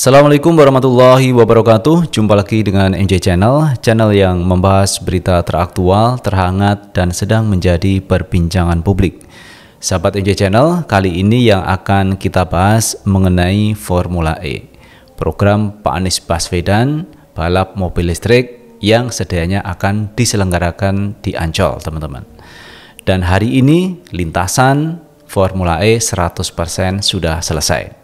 Assalamualaikum warahmatullahi wabarakatuh. Jumpa lagi dengan NJ Channel, channel yang membahas berita teraktual, terhangat, dan sedang menjadi perbincangan publik. Sahabat NJ Channel, kali ini yang akan kita bahas mengenai Formula E, program Pak Anies Baswedan, balap mobil listrik yang sedianya akan diselenggarakan di Ancol, teman-teman. Dan hari ini lintasan Formula E 100% sudah selesai.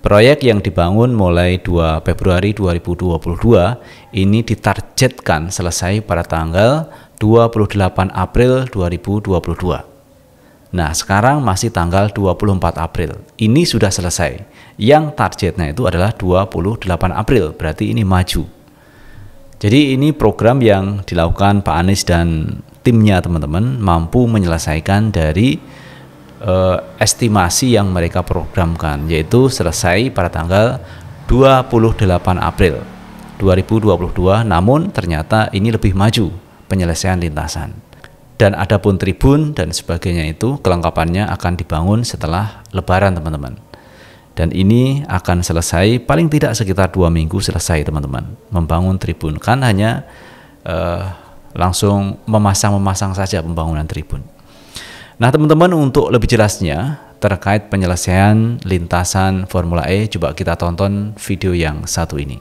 Proyek yang dibangun mulai 2 Februari 2022 ini ditargetkan selesai pada tanggal 28 April 2022. Nah, sekarang masih tanggal 24 April. Ini sudah selesai. Yang targetnya itu adalah 28 April, berarti ini maju. Jadi ini program yang dilakukan Pak Anies dan timnya teman-teman mampu menyelesaikan dari uh, estimasi yang mereka programkan yaitu selesai pada tanggal 28 April 2022 namun ternyata ini lebih maju penyelesaian lintasan dan ada pun tribun dan sebagainya itu kelengkapannya akan dibangun setelah lebaran teman-teman dan ini akan selesai paling tidak sekitar dua minggu selesai teman-teman membangun tribun kan hanya uh, langsung memasang-memasang saja pembangunan tribun Nah, teman-teman untuk lebih jelasnya terkait penyelesaian lintasan Formula E, coba kita tonton video yang satu ini.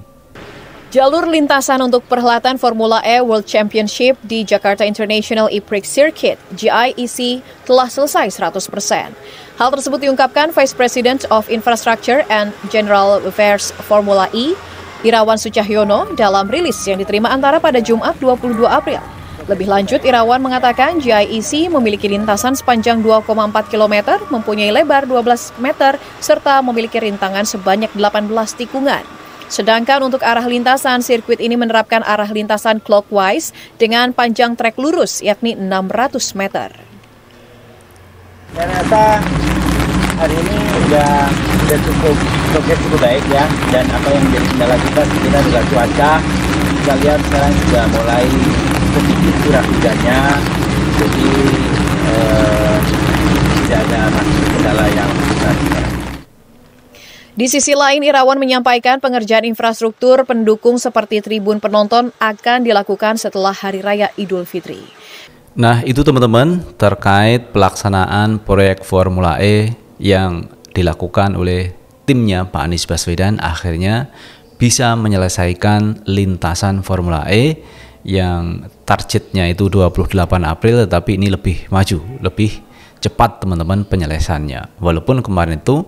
Jalur lintasan untuk perhelatan Formula E World Championship di Jakarta International E-Prix Circuit, GIEC, telah selesai 100%. Hal tersebut diungkapkan Vice President of Infrastructure and General Affairs Formula E, Irawan Sucahyono, dalam rilis yang diterima antara pada Jumat 22 April. Lebih lanjut, Irawan mengatakan GIEC memiliki lintasan sepanjang 2,4 km, mempunyai lebar 12 meter, serta memiliki rintangan sebanyak 18 tikungan. Sedangkan untuk arah lintasan, sirkuit ini menerapkan arah lintasan clockwise dengan panjang trek lurus, yakni 600 meter. Ternyata hari ini sudah sudah cukup cukup, cukup baik ya dan apa yang menjadi kendala kita kita juga cuaca kita lihat sekarang sudah mulai sedikit curah hujannya jadi eh, tidak ada kendala yang besar di sisi lain, Irawan menyampaikan pengerjaan infrastruktur pendukung seperti tribun penonton akan dilakukan setelah Hari Raya Idul Fitri. Nah, itu teman-teman terkait pelaksanaan proyek Formula E yang dilakukan oleh timnya Pak Anies Baswedan akhirnya bisa menyelesaikan lintasan Formula E yang targetnya itu 28 April tetapi ini lebih maju, lebih cepat teman-teman penyelesaiannya. Walaupun kemarin itu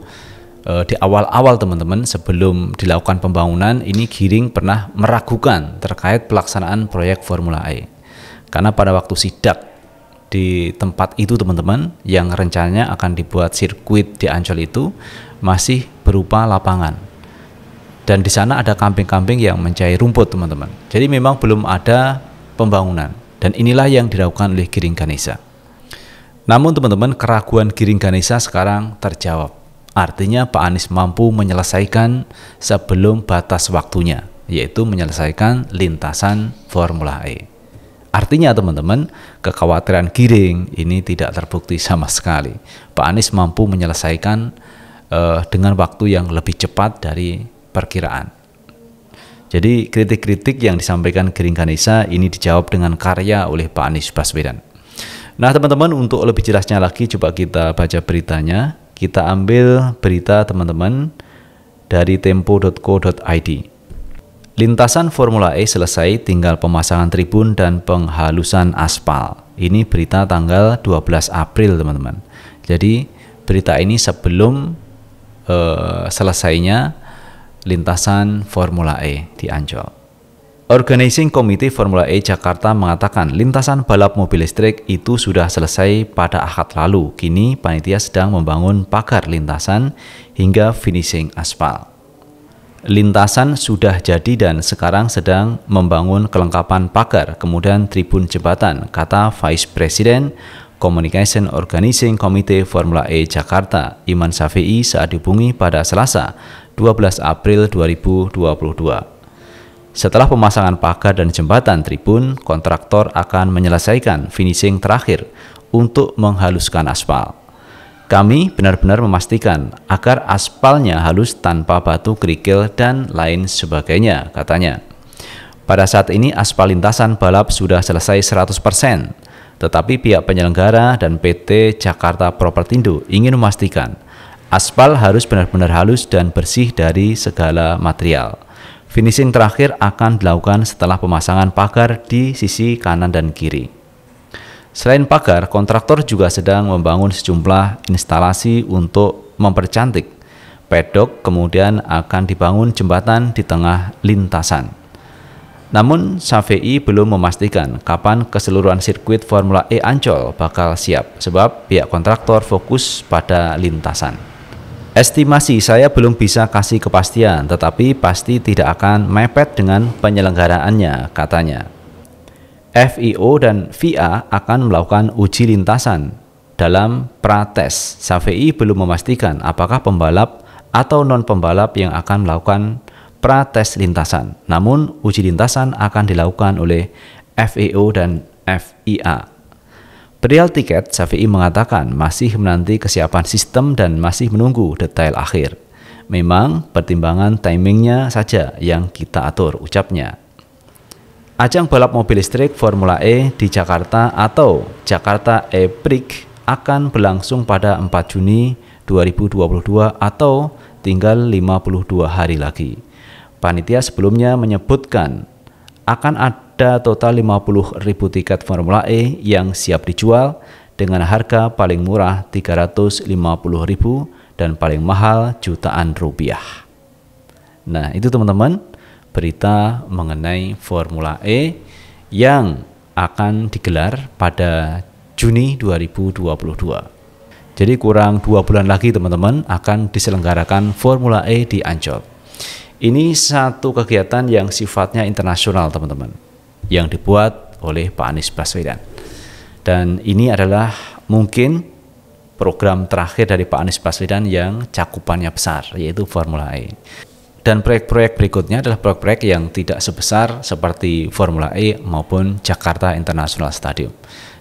uh, di awal-awal teman-teman sebelum dilakukan pembangunan ini Giring pernah meragukan terkait pelaksanaan proyek Formula E. Karena pada waktu sidak di tempat itu teman-teman yang rencananya akan dibuat sirkuit di Ancol itu masih berupa lapangan dan di sana ada kambing-kambing yang mencari rumput teman-teman. Jadi memang belum ada pembangunan dan inilah yang dilakukan oleh Giring Ganesa. Namun teman-teman keraguan Giring Ganesa sekarang terjawab. Artinya Pak Anies mampu menyelesaikan sebelum batas waktunya yaitu menyelesaikan lintasan Formula E. Artinya teman-teman, kekhawatiran Giring ini tidak terbukti sama sekali. Pak Anies mampu menyelesaikan eh, dengan waktu yang lebih cepat dari perkiraan. Jadi kritik-kritik yang disampaikan keringkanisa Ganesa ini dijawab dengan karya oleh Pak Anies Baswedan. Nah teman-teman untuk lebih jelasnya lagi coba kita baca beritanya. Kita ambil berita teman-teman dari tempo.co.id. Lintasan Formula E selesai tinggal pemasangan tribun dan penghalusan aspal. Ini berita tanggal 12 April teman-teman. Jadi berita ini sebelum uh, selesainya lintasan Formula E di Ancol. Organizing Committee Formula E Jakarta mengatakan lintasan balap mobil listrik itu sudah selesai pada akad lalu. Kini panitia sedang membangun pagar lintasan hingga finishing aspal. Lintasan sudah jadi dan sekarang sedang membangun kelengkapan pagar, kemudian tribun jembatan, kata Vice President Communication Organizing Committee Formula E Jakarta, Iman Safi'i saat dihubungi pada Selasa, 12 April 2022. Setelah pemasangan pagar dan jembatan tribun, kontraktor akan menyelesaikan finishing terakhir untuk menghaluskan aspal. Kami benar-benar memastikan agar aspalnya halus tanpa batu kerikil dan lain sebagainya, katanya. Pada saat ini aspal lintasan balap sudah selesai 100%. Tetapi pihak penyelenggara dan PT Jakarta Propertindo ingin memastikan aspal harus benar-benar halus dan bersih dari segala material. Finishing terakhir akan dilakukan setelah pemasangan pagar di sisi kanan dan kiri. Selain pagar, kontraktor juga sedang membangun sejumlah instalasi untuk mempercantik pedok, kemudian akan dibangun jembatan di tengah lintasan. Namun, Safei belum memastikan kapan keseluruhan sirkuit Formula E Ancol bakal siap sebab pihak kontraktor fokus pada lintasan. Estimasi saya belum bisa kasih kepastian, tetapi pasti tidak akan mepet dengan penyelenggaraannya, katanya. FIO dan VIA akan melakukan uji lintasan dalam prates. Safei belum memastikan apakah pembalap atau non-pembalap yang akan melakukan prates lintasan. Namun, uji lintasan akan dilakukan oleh FAO dan FIA. Perihal tiket, Safi'i mengatakan masih menanti kesiapan sistem dan masih menunggu detail akhir. Memang pertimbangan timingnya saja yang kita atur, ucapnya. Ajang balap mobil listrik Formula E di Jakarta atau Jakarta E-Prix akan berlangsung pada 4 Juni 2022 atau tinggal 52 hari lagi. Panitia sebelumnya menyebutkan akan ada total 50 ribu tiket Formula E yang siap dijual dengan harga paling murah 350 ribu dan paling mahal jutaan rupiah. Nah itu teman-teman berita mengenai Formula E yang akan digelar pada Juni 2022. Jadi kurang dua bulan lagi teman-teman akan diselenggarakan Formula E di Ancol. Ini satu kegiatan yang sifatnya internasional, teman-teman, yang dibuat oleh Pak Anies Baswedan. Dan ini adalah mungkin program terakhir dari Pak Anies Baswedan yang cakupannya besar, yaitu Formula E. Dan proyek-proyek berikutnya adalah proyek-proyek yang tidak sebesar seperti Formula E maupun Jakarta International Stadium.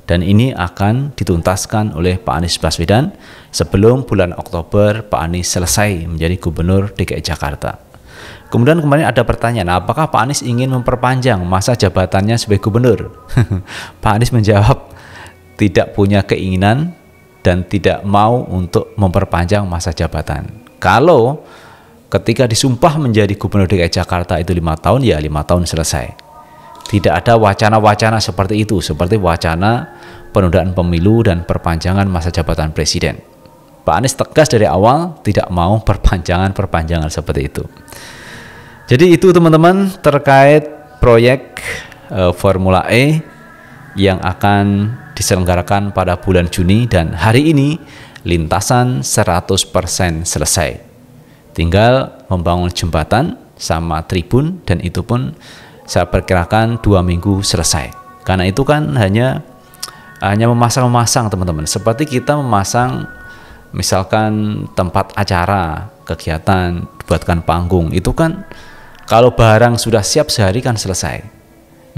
Dan ini akan dituntaskan oleh Pak Anies Baswedan sebelum bulan Oktober Pak Anies selesai menjadi Gubernur DKI e Jakarta. Kemudian kemarin ada pertanyaan, nah, apakah Pak Anies ingin memperpanjang masa jabatannya sebagai gubernur? Pak Anies menjawab, tidak punya keinginan dan tidak mau untuk memperpanjang masa jabatan. Kalau ketika disumpah menjadi gubernur DKI Jakarta itu lima tahun, ya lima tahun selesai. Tidak ada wacana-wacana seperti itu, seperti wacana penundaan pemilu dan perpanjangan masa jabatan presiden. Pak Anies tegas dari awal tidak mau perpanjangan-perpanjangan seperti itu. Jadi itu teman-teman terkait proyek e, Formula E yang akan diselenggarakan pada bulan Juni dan hari ini lintasan 100% selesai. Tinggal membangun jembatan sama tribun dan itu pun saya perkirakan dua minggu selesai. Karena itu kan hanya hanya memasang-memasang teman-teman. Seperti kita memasang misalkan tempat acara, kegiatan, buatkan panggung, itu kan kalau barang sudah siap sehari kan selesai.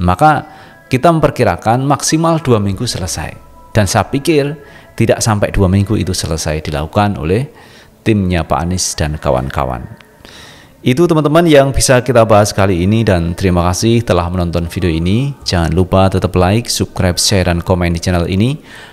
Maka kita memperkirakan maksimal dua minggu selesai. Dan saya pikir tidak sampai dua minggu itu selesai dilakukan oleh timnya Pak Anies dan kawan-kawan. Itu teman-teman yang bisa kita bahas kali ini dan terima kasih telah menonton video ini. Jangan lupa tetap like, subscribe, share, dan komen di channel ini